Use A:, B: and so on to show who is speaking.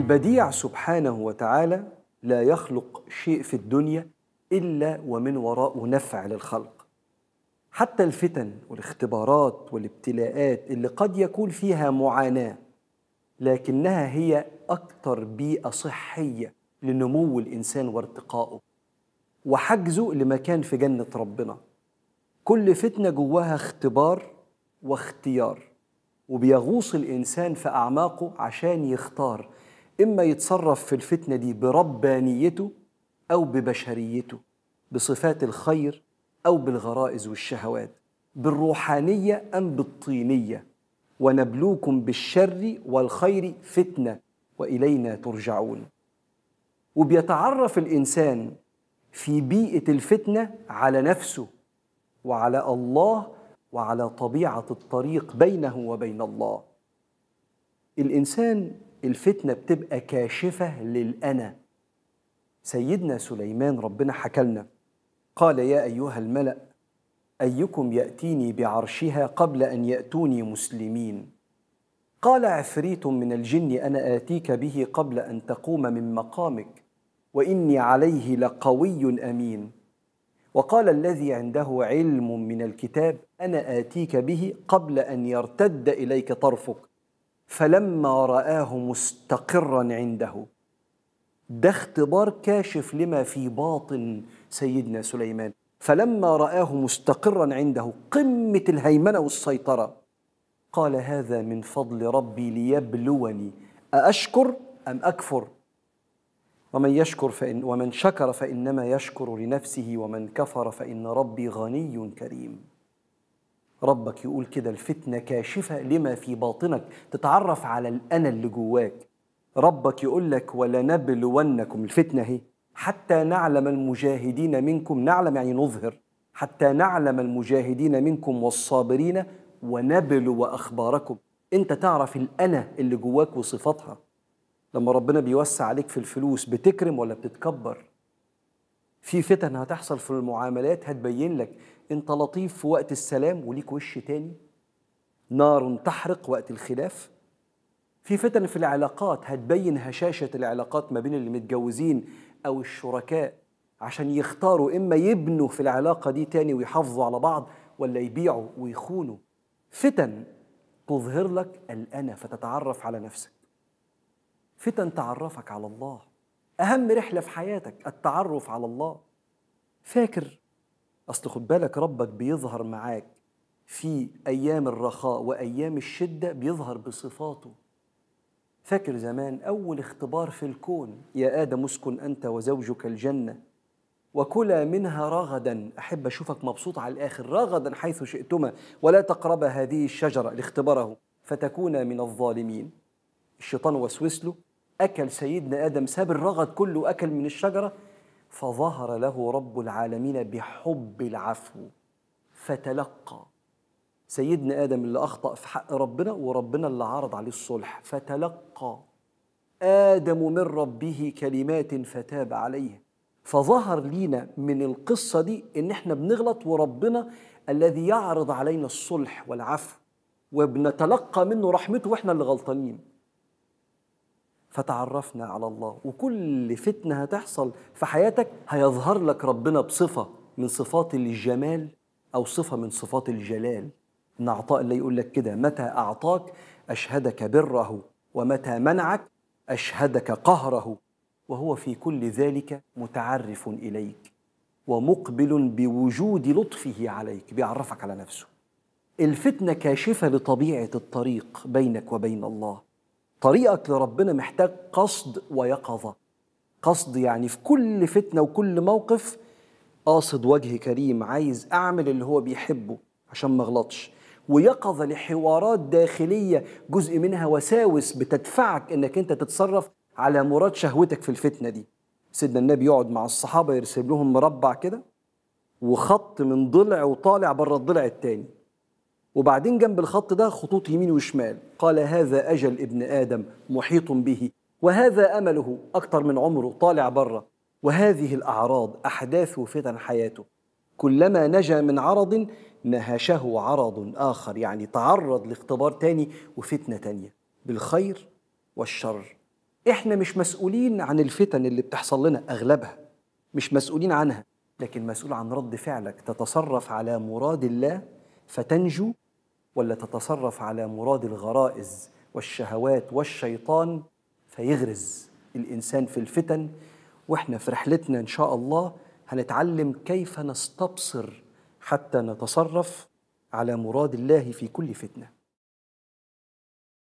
A: البديع سبحانه وتعالى لا يخلق شيء في الدنيا إلا ومن وراءه نفع للخلق حتى الفتن والاختبارات والابتلاءات اللي قد يكون فيها معاناة لكنها هي أكثر بيئة صحية لنمو الإنسان وارتقائه وحجزه لمكان في جنة ربنا كل فتنة جواها اختبار واختيار وبيغوص الإنسان في أعماقه عشان يختار إما يتصرف في الفتنة دي بربانيته أو ببشريته بصفات الخير أو بالغرائز والشهوات بالروحانية أم بالطينية ونبلوكم بالشر والخير فتنة وإلينا ترجعون وبيتعرف الإنسان في بيئة الفتنة على نفسه وعلى الله وعلى طبيعة الطريق بينه وبين الله الإنسان الفتنة بتبقى كاشفة للأنا سيدنا سليمان ربنا حكلنا قال يا أيها الملأ أيكم يأتيني بعرشها قبل أن يأتوني مسلمين قال عفريت من الجن أنا آتيك به قبل أن تقوم من مقامك وإني عليه لقوي أمين وقال الذي عنده علم من الكتاب أنا آتيك به قبل أن يرتد إليك طرفك فلما رآه مستقرا عنده ده اختبار كاشف لما في باطن سيدنا سليمان فلما رآه مستقرا عنده قمة الهيمنة والسيطرة قال هذا من فضل ربي ليبلوني أأشكر أم أكفر ومن يشكر فإن ومن شكر فإنما يشكر لنفسه ومن كفر فإن ربي غني كريم ربك يقول كده الفتنة كاشفة لما في باطنك تتعرف على الأنا اللي جواك ربك يقول لك ولنبلونكم الفتنة هي حتى نعلم المجاهدين منكم نعلم يعني نظهر حتى نعلم المجاهدين منكم والصابرين ونبلو أخباركم أنت تعرف الأنا اللي جواك وصفاتها لما ربنا بيوسع عليك في الفلوس بتكرم ولا بتتكبر في فتن هتحصل في المعاملات هتبين لك انت لطيف في وقت السلام وليك وش تاني نار تحرق وقت الخلاف في فتن في العلاقات هتبين هشاشة العلاقات ما بين اللي متجوزين أو الشركاء عشان يختاروا إما يبنوا في العلاقة دي تاني ويحافظوا على بعض ولا يبيعوا ويخونوا فتن تظهر لك الأنا فتتعرف على نفسك فتن تعرفك على الله أهم رحلة في حياتك التعرف على الله فاكر أصل خد بالك ربك بيظهر معاك في أيام الرخاء وأيام الشدة بيظهر بصفاته فاكر زمان أول اختبار في الكون يا آدم اسكن أنت وزوجك الجنة وكلا منها رغدا أحب أشوفك مبسوط على الآخر رغدا حيث شئتما ولا تقرب هذه الشجرة لاختباره فتكونا من الظالمين الشيطان وسوس له أكل سيدنا آدم ساب الرغد كله وأكل من الشجرة فظهر له رب العالمين بحب العفو فتلقى سيدنا آدم اللي أخطأ في حق ربنا وربنا اللي عرض عليه الصلح فتلقى آدم من ربه كلمات فتاب عليه فظهر لينا من القصة دي إن إحنا بنغلط وربنا الذي يعرض علينا الصلح والعفو وبنتلقى منه رحمته وإحنا اللي غلطانين فتعرفنا على الله وكل فتنة هتحصل في حياتك هيظهر لك ربنا بصفة من صفات الجمال أو صفة من صفات الجلال إن عطاء الله يقول لك كده متى أعطاك أشهدك بره ومتى منعك أشهدك قهره وهو في كل ذلك متعرف إليك ومقبل بوجود لطفه عليك بيعرفك على نفسه الفتنة كاشفة لطبيعة الطريق بينك وبين الله طريقك لربنا محتاج قصد ويقظة قصد يعني في كل فتنة وكل موقف قاصد وجه كريم عايز أعمل اللي هو بيحبه عشان ما اغلطش ويقظة لحوارات داخلية جزء منها وساوس بتدفعك إنك أنت تتصرف على مراد شهوتك في الفتنة دي سيدنا النبي يقعد مع الصحابة يرسم لهم مربع كده وخط من ضلع وطالع بره الضلع التاني وبعدين جنب الخط ده خطوط يمين وشمال قال هذا أجل ابن آدم محيط به وهذا أمله أكتر من عمره طالع بره وهذه الأعراض أحداث وفتن حياته كلما نجا من عرض نهشه عرض آخر يعني تعرض لاختبار تاني وفتنة تانية بالخير والشر احنا مش مسؤولين عن الفتن اللي بتحصل لنا أغلبها مش مسؤولين عنها لكن مسؤول عن رد فعلك تتصرف على مراد الله فتنجو ولا تتصرف على مراد الغرائز والشهوات والشيطان فيغرز الانسان في الفتن واحنا في رحلتنا ان شاء الله هنتعلم كيف نستبصر حتى نتصرف على مراد الله في كل فتنه